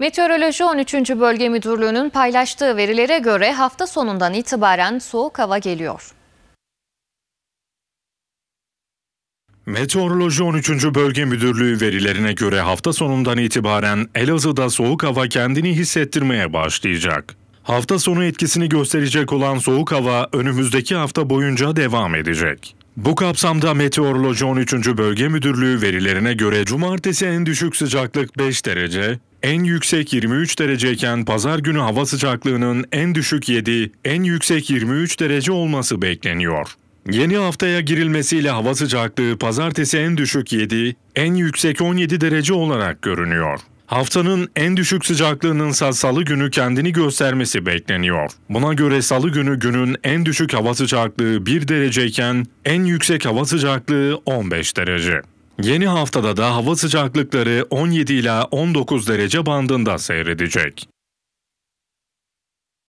Meteoroloji 13. Bölge Müdürlüğü'nün paylaştığı verilere göre hafta sonundan itibaren soğuk hava geliyor. Meteoroloji 13. Bölge Müdürlüğü verilerine göre hafta sonundan itibaren Elazığ'da soğuk hava kendini hissettirmeye başlayacak. Hafta sonu etkisini gösterecek olan soğuk hava önümüzdeki hafta boyunca devam edecek. Bu kapsamda Meteoroloji 13. Bölge Müdürlüğü verilerine göre cumartesi en düşük sıcaklık 5 derece, en yüksek 23 dereceyken pazar günü hava sıcaklığının en düşük 7, en yüksek 23 derece olması bekleniyor. Yeni haftaya girilmesiyle hava sıcaklığı pazartesi en düşük 7, en yüksek 17 derece olarak görünüyor. Haftanın en düşük sıcaklığının ise salı günü kendini göstermesi bekleniyor. Buna göre salı günü günün en düşük hava sıcaklığı 1 dereceyken en yüksek hava sıcaklığı 15 derece. Yeni haftada da hava sıcaklıkları 17 ile 19 derece bandında seyredecek.